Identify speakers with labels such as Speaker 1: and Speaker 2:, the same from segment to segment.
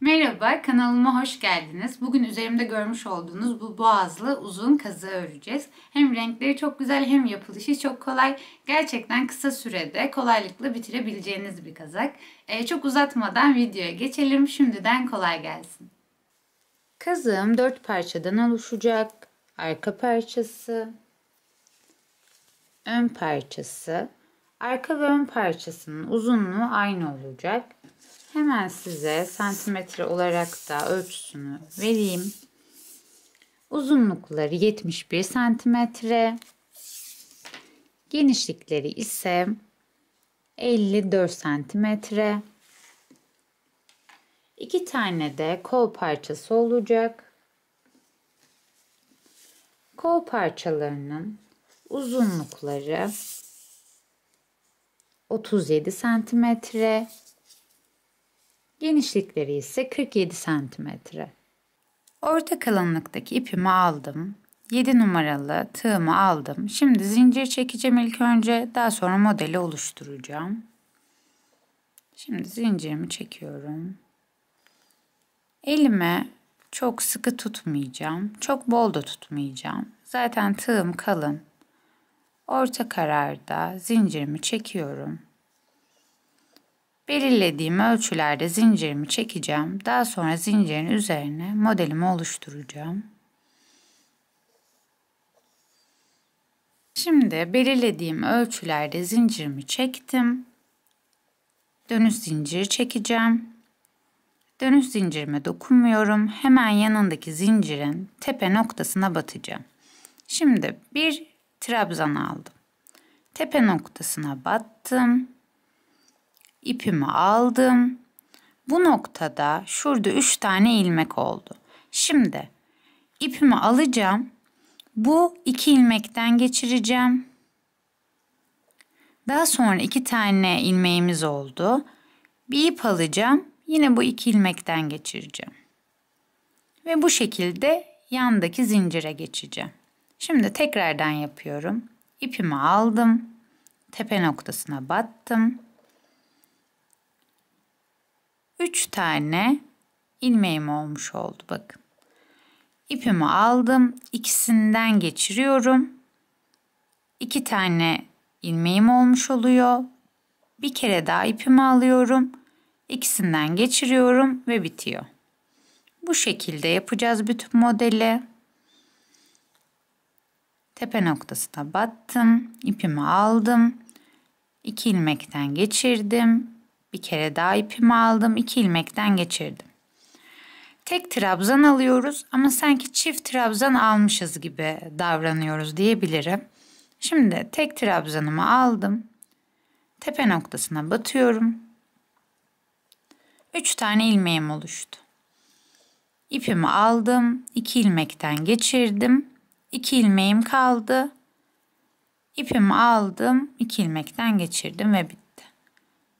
Speaker 1: Merhaba, kanalıma hoş geldiniz. Bugün üzerimde görmüş olduğunuz bu boğazlı uzun kazığı öreceğiz. Hem renkleri çok güzel hem yapılışı çok kolay. Gerçekten kısa sürede kolaylıkla bitirebileceğiniz bir kazak. Ee, çok uzatmadan videoya geçelim. Şimdiden kolay gelsin. Kazığım dört parçadan oluşacak. Arka parçası, ön parçası, arka ve ön parçasının uzunluğu aynı olacak Hemen size santimetre olarak da ölçüsünü vereyim. Uzunlukları 71 santimetre. Genişlikleri ise 54 santimetre. İki tane de kol parçası olacak. Kol parçalarının uzunlukları 37 santimetre Genişlikleri ise 47 santimetre. Orta kalınlıktaki ipimi aldım. 7 numaralı tığımı aldım. Şimdi zincir çekeceğim ilk önce. Daha sonra modeli oluşturacağım. Şimdi zincirimi çekiyorum. Elime çok sıkı tutmayacağım. Çok bol da tutmayacağım. Zaten tığım kalın. Orta kararda zincirimi çekiyorum. Belirlediğim ölçülerde zincirimi çekeceğim. Daha sonra zincirin üzerine modelimi oluşturacağım. Şimdi belirlediğim ölçülerde zincirimi çektim. Dönüş zinciri çekeceğim. Dönüş zincirime dokunmuyorum. Hemen yanındaki zincirin tepe noktasına batacağım. Şimdi bir trabzan aldım. Tepe noktasına battım ipimi aldım. Bu noktada şurada üç tane ilmek oldu. Şimdi ipimi alacağım. Bu iki ilmekten geçireceğim. Daha sonra iki tane ilmeğimiz oldu. Bir ip alacağım. Yine bu iki ilmekten geçireceğim. Ve bu şekilde yandaki zincire geçeceğim. Şimdi tekrardan yapıyorum. İpimi aldım. Tepe noktasına battım. 3 tane ilmeğim olmuş oldu bakın. İpimi aldım. ikisinden geçiriyorum. 2 tane ilmeğim olmuş oluyor. Bir kere daha ipimi alıyorum. ikisinden geçiriyorum ve bitiyor. Bu şekilde yapacağız bütün modeli. Tepe noktasına battım. ipimi aldım. 2 ilmekten geçirdim bir kere daha ipimi aldım. iki ilmekten geçirdim. Tek trabzan alıyoruz ama sanki çift trabzan almışız gibi davranıyoruz diyebilirim. Şimdi tek trabzanımı aldım. Tepe noktasına batıyorum. Üç tane ilmeğim oluştu. İpimi aldım. iki ilmekten geçirdim. 2 ilmeğim kaldı. İpimi aldım. iki ilmekten geçirdim ve bitti.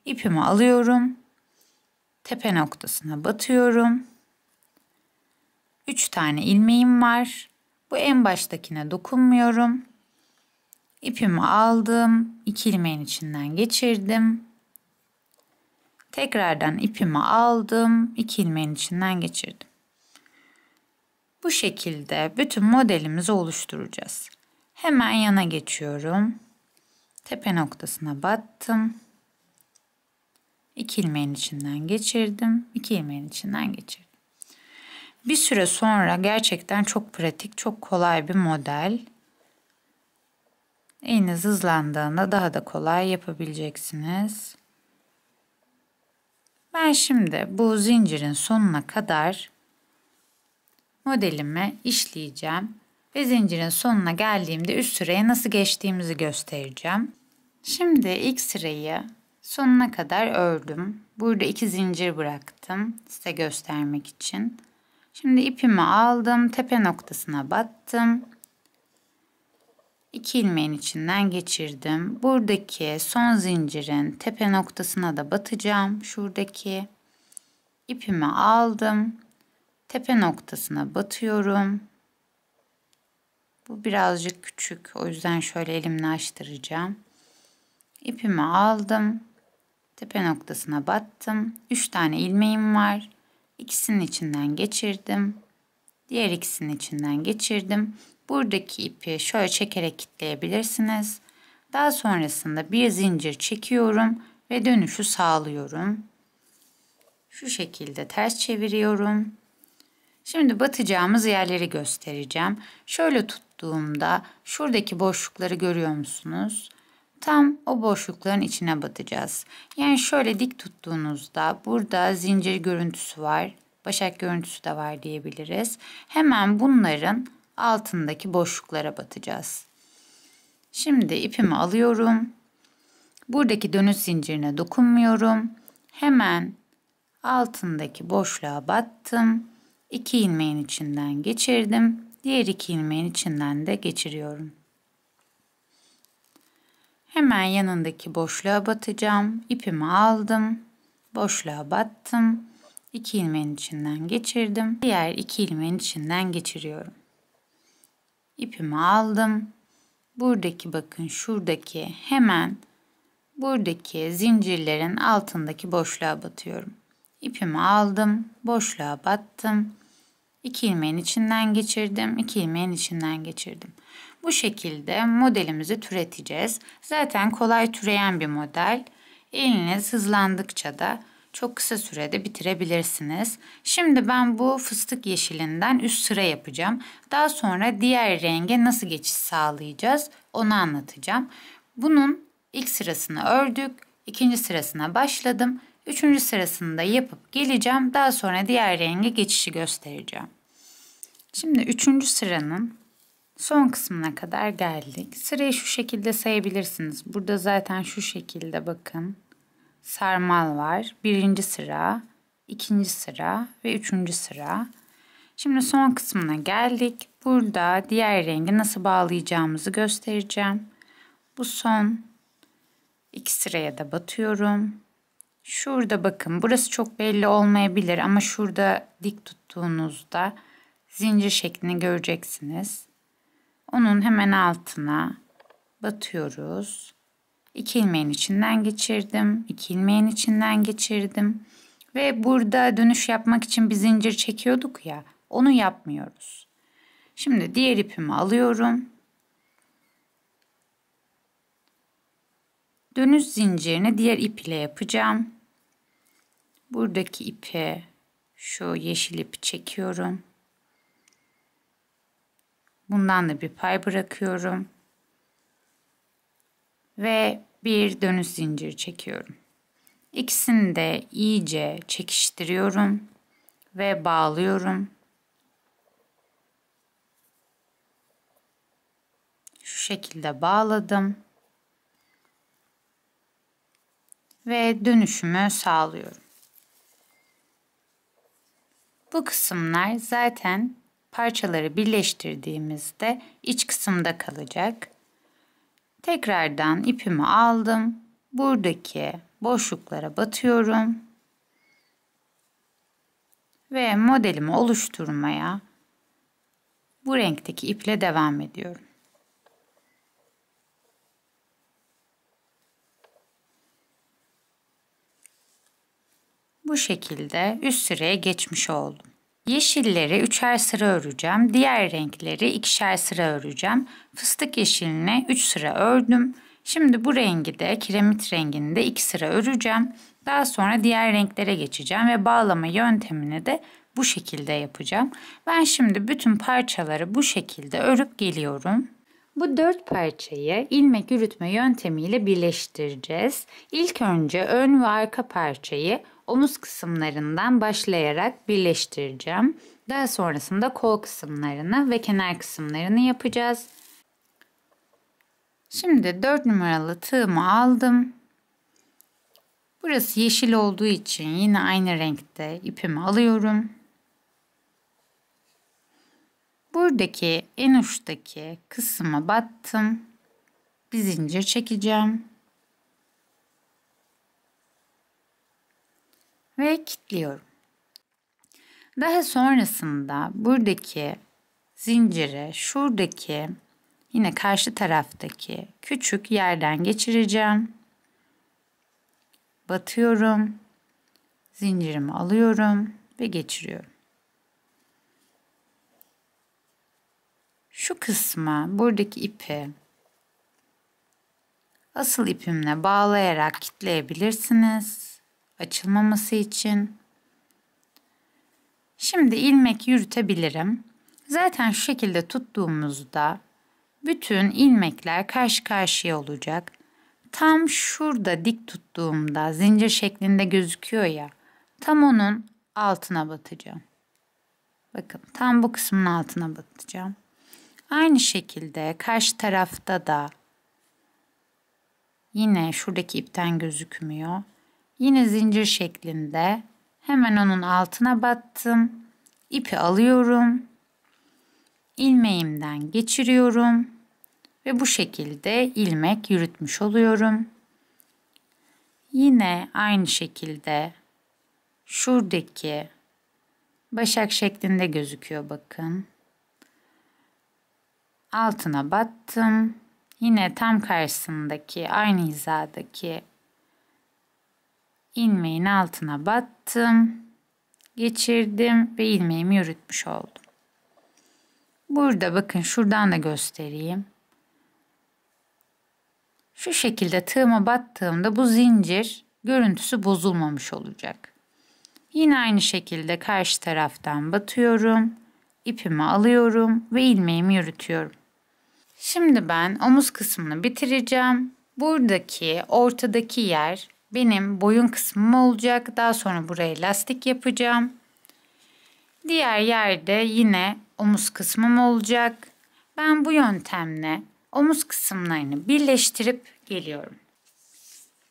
Speaker 1: İpimi alıyorum. Tepe noktasına batıyorum. 3 tane ilmeğim var. Bu en baştakine dokunmuyorum. İpimi aldım. 2 ilmeğin içinden geçirdim. Tekrardan ipimi aldım. 2 ilmeğin içinden geçirdim. Bu şekilde bütün modelimizi oluşturacağız. Hemen yana geçiyorum. Tepe noktasına battım. İki ilmeğin içinden geçirdim. iki ilmeğin içinden geçirdim. Bir süre sonra gerçekten çok pratik, çok kolay bir model. İğneniz hızlandığında daha da kolay yapabileceksiniz. Ben şimdi bu zincirin sonuna kadar modelimi işleyeceğim ve zincirin sonuna geldiğimde üst sıraya nasıl geçtiğimizi göstereceğim. Şimdi ilk sırayı Sonuna kadar ördüm. Burada iki zincir bıraktım size göstermek için. Şimdi ipimi aldım. Tepe noktasına battım. İki ilmeğin içinden geçirdim. Buradaki son zincirin tepe noktasına da batacağım. Şuradaki ipimi aldım. Tepe noktasına batıyorum. Bu birazcık küçük. O yüzden şöyle elimle açtıracağım. İpimi aldım. Tepe noktasına battım. 3 tane ilmeğim var. İkisinin içinden geçirdim. Diğer ikisinin içinden geçirdim. Buradaki ipi şöyle çekerek kitleyebilirsiniz. Daha sonrasında bir zincir çekiyorum ve dönüşü sağlıyorum. Şu şekilde ters çeviriyorum. Şimdi batacağımız yerleri göstereceğim. Şöyle tuttuğumda şuradaki boşlukları görüyor musunuz? tam o boşlukların içine batacağız. Yani şöyle dik tuttuğunuzda burada zincir görüntüsü var. Başak görüntüsü de var diyebiliriz. Hemen bunların altındaki boşluklara batacağız. Şimdi ipimi alıyorum. Buradaki dönüş zincirine dokunmuyorum. Hemen altındaki boşluğa battım. 2 ilmeğin içinden geçirdim. Diğer iki ilmeğin içinden de geçiriyorum. Hemen yanındaki boşluğa batacağım. İpimi aldım. Boşluğa battım. 2 ilmeğin içinden geçirdim. Diğer 2 ilmeğin içinden geçiriyorum. İpimi aldım. Buradaki bakın şuradaki hemen buradaki zincirlerin altındaki boşluğa batıyorum. İpimi aldım. Boşluğa battım. 2 ilmeğin içinden geçirdim, iki ilmeğin içinden geçirdim. Bu şekilde modelimizi türeteceğiz. Zaten kolay türeyen bir model. Eliniz hızlandıkça da çok kısa sürede bitirebilirsiniz. Şimdi ben bu fıstık yeşilinden üst sıra yapacağım. Daha sonra diğer renge nasıl geçiş sağlayacağız onu anlatacağım. Bunun ilk sırasını ördük, ikinci sırasına başladım. Üçüncü sırasını da yapıp geleceğim. Daha sonra diğer renge geçişi göstereceğim. Şimdi üçüncü sıranın son kısmına kadar geldik. Sırayı şu şekilde sayabilirsiniz. Burada zaten şu şekilde bakın. Sarmal var. Birinci sıra, ikinci sıra ve üçüncü sıra. Şimdi son kısmına geldik. Burada diğer rengi nasıl bağlayacağımızı göstereceğim. Bu son iki sıraya da batıyorum. Şurada bakın burası çok belli olmayabilir ama şurada dik tuttuğunuzda zincir şeklini göreceksiniz. Onun hemen altına batıyoruz. İki ilmeğin içinden geçirdim. iki ilmeğin içinden geçirdim. Ve burada dönüş yapmak için bir zincir çekiyorduk ya. Onu yapmıyoruz. Şimdi diğer ipimi alıyorum. Dönüş zincirini diğer ip ile yapacağım. Buradaki ipi şu yeşil ipi çekiyorum. Bundan da bir pay bırakıyorum. Ve bir dönüş zinciri çekiyorum. İkisini de iyice çekiştiriyorum ve bağlıyorum. Şu şekilde bağladım. Ve dönüşümü sağlıyorum. Bu kısımlar zaten parçaları birleştirdiğimizde iç kısımda kalacak. Tekrardan ipimi aldım. Buradaki boşluklara batıyorum. Ve modelimi oluşturmaya bu renkteki iple devam ediyorum. Bu şekilde üst sıraya geçmiş oldum. Yeşilleri üçer sıra öreceğim. Diğer renkleri ikişer sıra öreceğim. Fıstık yeşiline 3 sıra ördüm. Şimdi bu rengi de kiremit rengini de 2 sıra öreceğim. Daha sonra diğer renklere geçeceğim ve bağlama yöntemini de bu şekilde yapacağım. Ben şimdi bütün parçaları bu şekilde örüp geliyorum. Bu dört parçayı ilmek yürütme yöntemiyle birleştireceğiz. İlk önce ön ve arka parçayı omuz kısımlarından başlayarak birleştireceğim. Daha sonrasında kol kısımlarını ve kenar kısımlarını yapacağız. Şimdi 4 numaralı tığımı aldım. Burası yeşil olduğu için yine aynı renkte ipimi alıyorum. Buradaki en uçtaki kısma battım. Bir zincir çekeceğim. ve kilitliyorum. Daha sonrasında buradaki zincire şuradaki yine karşı taraftaki küçük yerden geçireceğim. Batıyorum. Zincirimi alıyorum ve geçiriyorum. Şu kısma buradaki ipi asıl ipimle bağlayarak kitleyebilirsiniz açılmaması için. Şimdi ilmek yürütebilirim. Zaten şu şekilde tuttuğumuzda bütün ilmekler karşı karşıya olacak. Tam şurada dik tuttuğumda zincir şeklinde gözüküyor ya. Tam onun altına batacağım. Bakın tam bu kısmın altına batacağım. Aynı şekilde karşı tarafta da yine şuradaki ipten gözükmüyor. Yine zincir şeklinde hemen onun altına battım. İpi alıyorum. ilmeğimden geçiriyorum ve bu şekilde ilmek yürütmüş oluyorum. Yine aynı şekilde şuradaki başak şeklinde gözüküyor bakın. Altına battım. Yine tam karşısındaki aynı hizadaki ilmeğin altına battım. Geçirdim ve ilmeğimi yürütmüş oldum. Burada bakın şuradan da göstereyim. Şu şekilde tığıma battığımda bu zincir görüntüsü bozulmamış olacak. Yine aynı şekilde karşı taraftan batıyorum. ipimi alıyorum ve ilmeğimi yürütüyorum. Şimdi ben omuz kısmını bitireceğim. Buradaki ortadaki yer benim boyun kısmım olacak. Daha sonra buraya lastik yapacağım. Diğer yerde yine omuz kısmım olacak. Ben bu yöntemle omuz kısımlarını birleştirip geliyorum.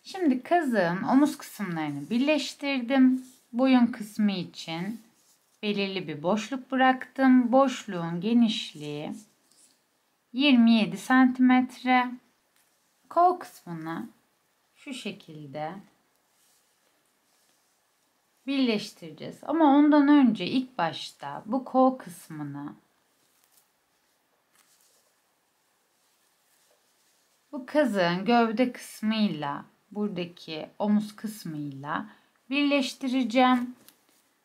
Speaker 1: Şimdi kazığın omuz kısımlarını birleştirdim. Boyun kısmı için belirli bir boşluk bıraktım. Boşluğun genişliği 27 santimetre. Kol kısmını şu şekilde birleştireceğiz. Ama ondan önce ilk başta bu kol kısmını bu kazığın gövde kısmıyla buradaki omuz kısmıyla birleştireceğim.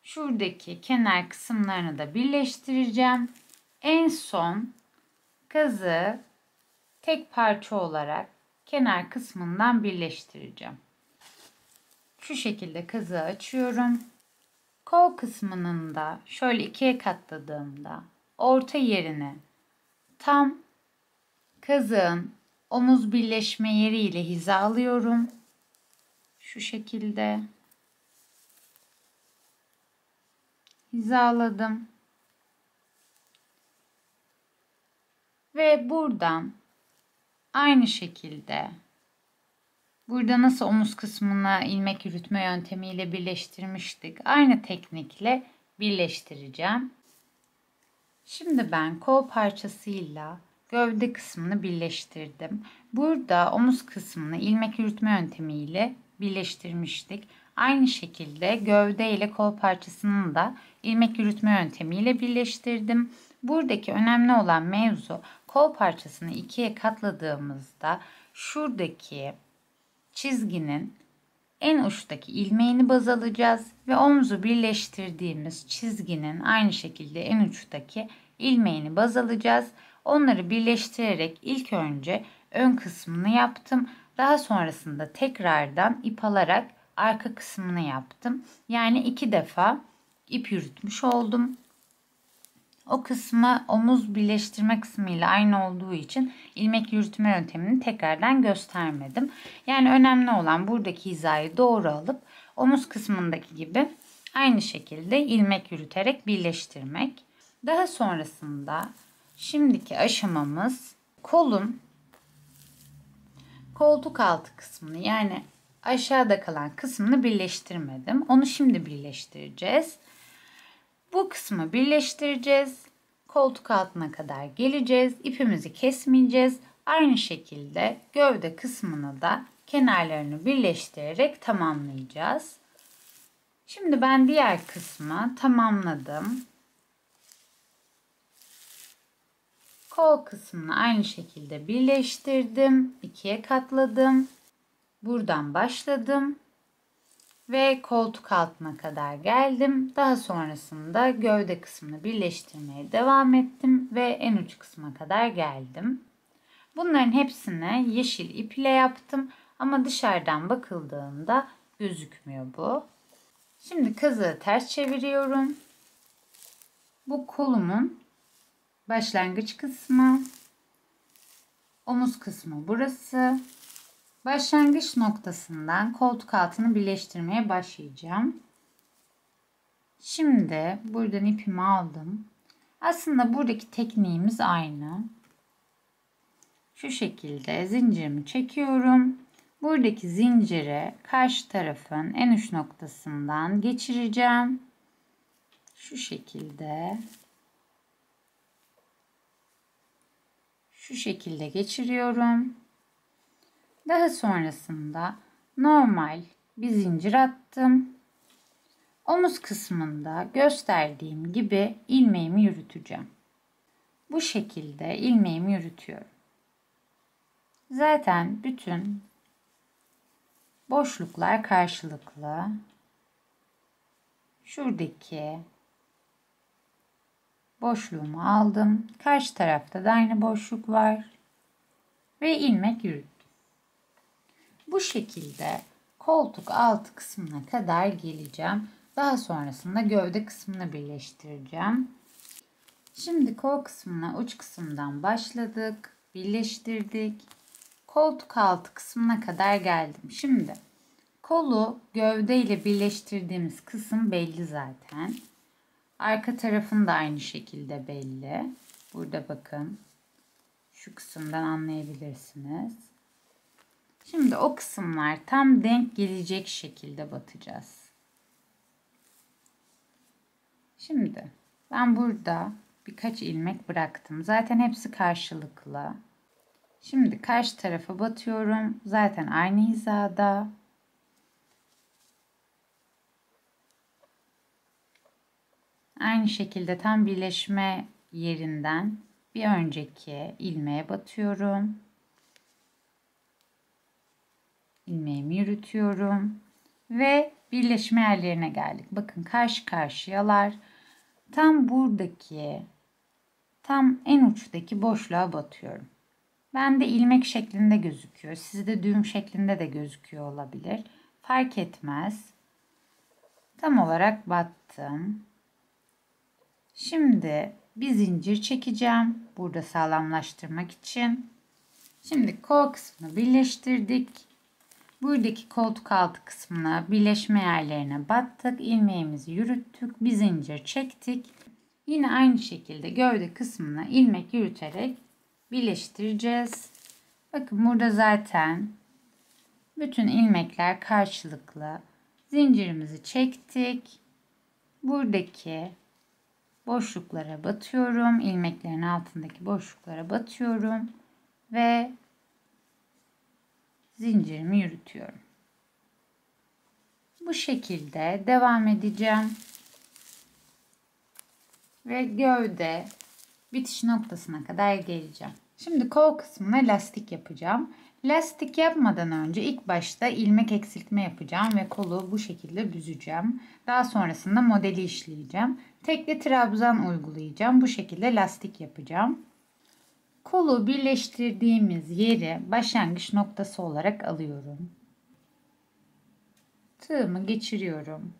Speaker 1: Şuradaki kenar kısımlarını da birleştireceğim. En son kazığı tek parça olarak kenar kısmından birleştireceğim. Şu şekilde kazı açıyorum. Kol kısmının da şöyle ikiye katladığımda orta yerini tam kazığın omuz birleşme yeri ile hizalıyorum. Şu şekilde hizaladım. Ve buradan Aynı şekilde burada nasıl omuz kısmına ilmek yürütme yöntemiyle birleştirmiştik. Aynı teknikle birleştireceğim. Şimdi ben kol parçasıyla gövde kısmını birleştirdim. Burada omuz kısmını ilmek yürütme yöntemiyle birleştirmiştik. Aynı şekilde gövde ile kol parçasını da ilmek yürütme yöntemiyle birleştirdim. Buradaki önemli olan mevzu kol parçasını ikiye katladığımızda şuradaki çizginin en uçtaki ilmeğini baz alacağız ve omuzu birleştirdiğimiz çizginin aynı şekilde en uçtaki ilmeğini baz alacağız. Onları birleştirerek ilk önce ön kısmını yaptım. Daha sonrasında tekrardan ip alarak arka kısmını yaptım. Yani iki defa ip yürütmüş oldum. O kısmı omuz birleştirme kısmı ile aynı olduğu için ilmek yürütme yöntemini tekrardan göstermedim. Yani önemli olan buradaki hizayı doğru alıp omuz kısmındaki gibi aynı şekilde ilmek yürüterek birleştirmek. Daha sonrasında şimdiki aşamamız kolun koltuk altı kısmını yani aşağıda kalan kısmını birleştirmedim. Onu şimdi birleştireceğiz. Bu kısmı birleştireceğiz. Koltuk altına kadar geleceğiz. İpimizi kesmeyeceğiz. Aynı şekilde gövde kısmını da kenarlarını birleştirerek tamamlayacağız. Şimdi ben diğer kısmı tamamladım. Kol kısmını aynı şekilde birleştirdim. ikiye katladım. Buradan başladım ve koltuk altına kadar geldim. Daha sonrasında gövde kısmını birleştirmeye devam ettim ve en uç kısma kadar geldim. Bunların hepsini yeşil ip ile yaptım ama dışarıdan bakıldığında gözükmüyor bu. Şimdi kazığı ters çeviriyorum. Bu kolumun başlangıç kısmı, omuz kısmı burası, Başlangıç noktasından koltuk altını birleştirmeye başlayacağım. Şimdi buradan ipimi aldım. Aslında buradaki tekniğimiz aynı. Şu şekilde zincirimi çekiyorum. Buradaki zinciri karşı tarafın en üst noktasından geçireceğim. Şu şekilde. Şu şekilde geçiriyorum. Daha sonrasında normal bir zincir attım. Omuz kısmında gösterdiğim gibi ilmeğimi yürüteceğim. Bu şekilde ilmeğimi yürütüyorum. Zaten bütün boşluklar karşılıklı. Şuradaki boşluğumu aldım. Karşı tarafta da aynı boşluk var. Ve ilmek yürüttüm. Bu şekilde koltuk altı kısmına kadar geleceğim. Daha sonrasında gövde kısmını birleştireceğim. Şimdi kol kısmına uç kısımdan başladık. Birleştirdik. Koltuk altı kısmına kadar geldim. Şimdi kolu gövde ile birleştirdiğimiz kısım belli zaten. Arka tarafın da aynı şekilde belli. Burada bakın. Şu kısımdan anlayabilirsiniz. Şimdi o kısımlar tam denk gelecek şekilde batacağız. Şimdi ben burada birkaç ilmek bıraktım. Zaten hepsi karşılıklı. Şimdi karşı tarafa batıyorum. Zaten aynı hizada. Aynı şekilde tam birleşme yerinden bir önceki ilmeğe batıyorum ilmeğimi yürütüyorum ve birleşme yerlerine geldik. Bakın karşı karşıyalar. Tam buradaki tam en uçtaki boşluğa batıyorum. Ben de ilmek şeklinde gözüküyor. Sizde düğüm şeklinde de gözüküyor olabilir. Fark etmez. Tam olarak battım. Şimdi bir zincir çekeceğim. Burada sağlamlaştırmak için. Şimdi kol kısmını birleştirdik. Buradaki koltuk altı kısmına birleşme yerlerine battık. ilmeğimizi yürüttük. Bir zincir çektik. Yine aynı şekilde gövde kısmına ilmek yürüterek birleştireceğiz. Bakın burada zaten bütün ilmekler karşılıklı. Zincirimizi çektik. Buradaki boşluklara batıyorum. ilmeklerin altındaki boşluklara batıyorum. Ve zincirimi yürütüyorum. Bu şekilde devam edeceğim. Ve gövde bitiş noktasına kadar geleceğim. Şimdi kol kısmına lastik yapacağım. Lastik yapmadan önce ilk başta ilmek eksiltme yapacağım ve kolu bu şekilde büzeceğim. Daha sonrasında modeli işleyeceğim. Tekli trabzan uygulayacağım. Bu şekilde lastik yapacağım kolu birleştirdiğimiz yeri başlangıç noktası olarak alıyorum. Tığımı geçiriyorum.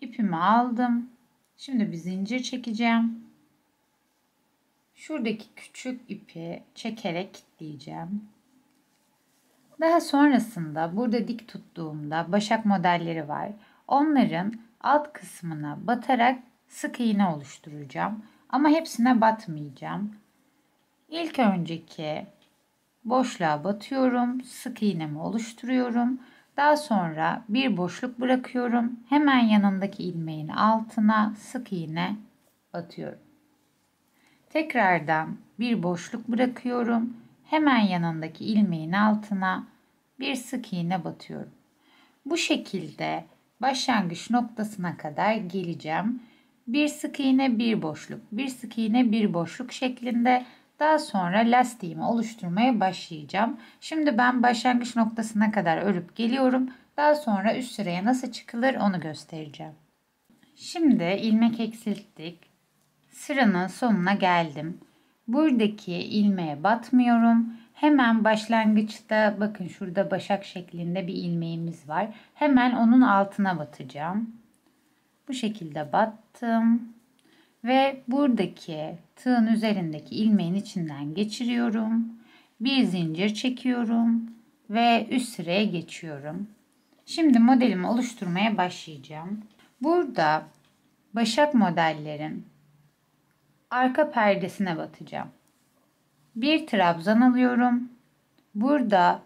Speaker 1: İpimi aldım. Şimdi bir zincir çekeceğim. Şuradaki küçük ipi çekerek kilitleyeceğim. Daha sonrasında burada dik tuttuğumda başak modelleri var. Onların alt kısmına batarak sık iğne oluşturacağım. Ama hepsine batmayacağım. İlk önceki boşluğa batıyorum. Sık iğnemi oluşturuyorum. Daha sonra bir boşluk bırakıyorum. Hemen yanındaki ilmeğin altına sık iğne batıyorum. Tekrardan bir boşluk bırakıyorum. Hemen yanındaki ilmeğin altına bir sık iğne batıyorum. Bu şekilde başlangıç noktasına kadar geleceğim. Bir sık iğne bir boşluk, bir sık iğne bir boşluk şeklinde daha sonra lastiğimi oluşturmaya başlayacağım. Şimdi ben başlangıç noktasına kadar örüp geliyorum. Daha sonra üst sıraya nasıl çıkılır onu göstereceğim. Şimdi ilmek eksilttik. Sıranın sonuna geldim. Buradaki ilmeğe batmıyorum Hemen başlangıçta bakın şurada başak şeklinde bir ilmeğimiz var. Hemen onun altına batacağım. Bu şekilde battım. Ve buradaki tığın üzerindeki ilmeğin içinden geçiriyorum. Bir zincir çekiyorum ve üst sıraya geçiyorum. Şimdi modelimi oluşturmaya başlayacağım. Burada başak modellerin arka perdesine batacağım bir trabzan alıyorum. Burada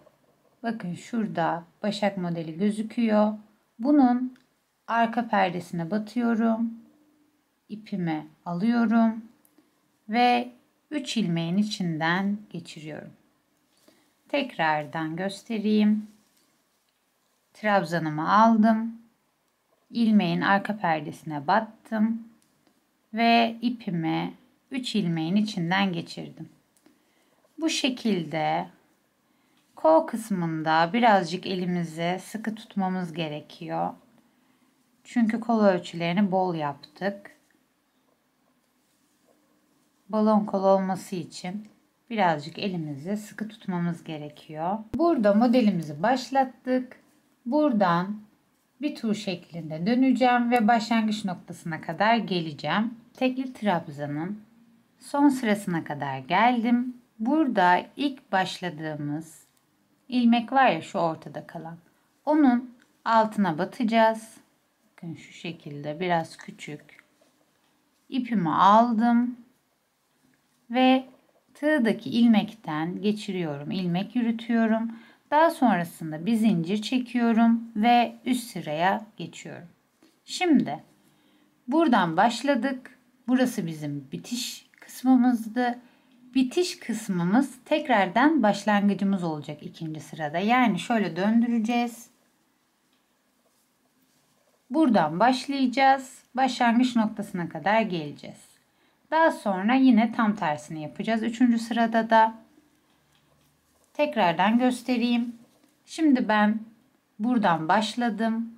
Speaker 1: bakın şurada başak modeli gözüküyor. Bunun arka perdesine batıyorum. İpimi alıyorum ve 3 ilmeğin içinden geçiriyorum. Tekrardan göstereyim. Trabzanımı aldım. ilmeğin arka perdesine battım ve ipimi 3 ilmeğin içinden geçirdim bu şekilde kol kısmında birazcık elimizi sıkı tutmamız gerekiyor. Çünkü kol ölçülerini bol yaptık. Balon kol olması için birazcık elimizi sıkı tutmamız gerekiyor. Burada modelimizi başlattık. Buradan bir tur şeklinde döneceğim ve başlangıç noktasına kadar geleceğim. Tekli trabzanın son sırasına kadar geldim. Burada ilk başladığımız ilmek var ya şu ortada kalan. Onun altına batacağız. Bakın şu şekilde biraz küçük. ipimi aldım. Ve tığdaki ilmekten geçiriyorum. ilmek yürütüyorum. Daha sonrasında bir zincir çekiyorum ve üst sıraya geçiyorum. Şimdi buradan başladık. Burası bizim bitiş kısmımızdı bitiş kısmımız tekrardan başlangıcımız olacak ikinci sırada. Yani şöyle döndüreceğiz. Buradan başlayacağız. Başlangıç noktasına kadar geleceğiz. Daha sonra yine tam tersini yapacağız. Üçüncü sırada da tekrardan göstereyim. Şimdi ben buradan başladım.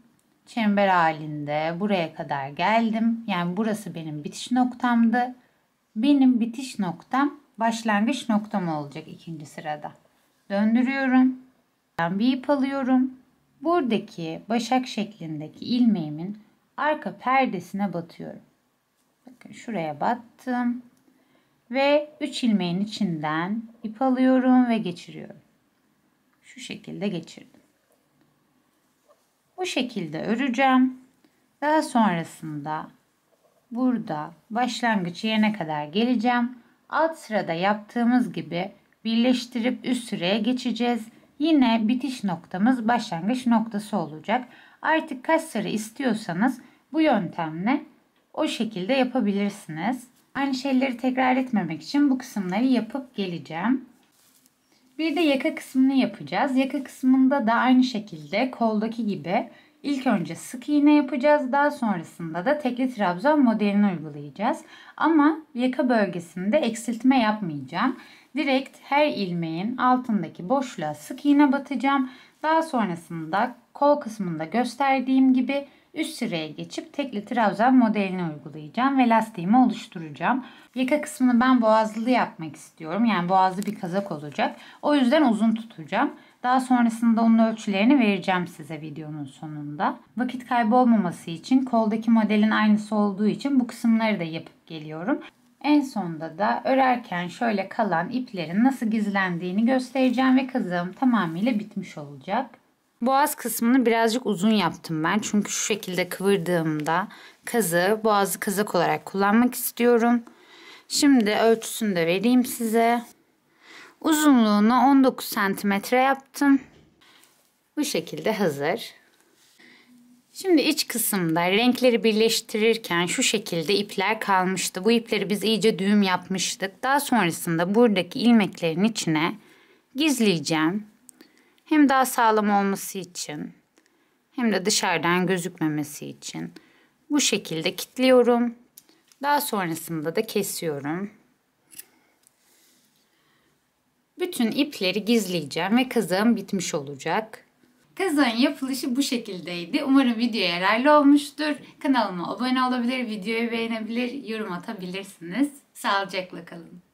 Speaker 1: Çember halinde buraya kadar geldim. Yani burası benim bitiş noktamdı. Benim bitiş noktam başlangıç noktam olacak ikinci sırada. Döndürüyorum. Bir ip alıyorum. Buradaki başak şeklindeki ilmeğimin arka perdesine batıyorum. Bakın şuraya battım. Ve 3 ilmeğin içinden ip alıyorum ve geçiriyorum. Şu şekilde geçirdim. Bu şekilde öreceğim. Daha sonrasında burada başlangıç yerine kadar geleceğim. Alt sırada yaptığımız gibi birleştirip üst sıraya geçeceğiz. Yine bitiş noktamız başlangıç noktası olacak. Artık kaç sıra istiyorsanız bu yöntemle o şekilde yapabilirsiniz. Aynı şeyleri tekrar etmemek için bu kısımları yapıp geleceğim. Bir de yaka kısmını yapacağız. Yaka kısmında da aynı şekilde koldaki gibi İlk önce sık iğne yapacağız. Daha sonrasında da tekli trabzan modelini uygulayacağız. Ama yaka bölgesinde eksiltme yapmayacağım. Direkt her ilmeğin altındaki boşluğa sık iğne batacağım. Daha sonrasında kol kısmında gösterdiğim gibi üst sıraya geçip tekli trabzan modelini uygulayacağım ve lastiğimi oluşturacağım. Yaka kısmını ben boğazlı yapmak istiyorum. Yani boğazlı bir kazak olacak. O yüzden uzun tutacağım. Daha sonrasında onun ölçülerini vereceğim size videonun sonunda. Vakit kaybı olmaması için koldaki modelin aynısı olduğu için bu kısımları da yapıp geliyorum. En sonda da örerken şöyle kalan iplerin nasıl gizlendiğini göstereceğim ve kazığım tamamıyla bitmiş olacak. Boğaz kısmını birazcık uzun yaptım ben. Çünkü şu şekilde kıvırdığımda kazığı boğazı kazak olarak kullanmak istiyorum. Şimdi ölçüsünü de vereyim size. Uzunluğunu 19 santimetre yaptım. Bu şekilde hazır. Şimdi iç kısımda renkleri birleştirirken şu şekilde ipler kalmıştı. Bu ipleri biz iyice düğüm yapmıştık. Daha sonrasında buradaki ilmeklerin içine gizleyeceğim. Hem daha sağlam olması için hem de dışarıdan gözükmemesi için bu şekilde kilitliyorum. Daha sonrasında da kesiyorum. Bütün ipleri gizleyeceğim ve kazığım bitmiş olacak. Kazağın yapılışı bu şekildeydi. Umarım video yararlı olmuştur. Kanalıma abone olabilir, videoyu beğenebilir, yorum atabilirsiniz. Sağlıcakla kalın.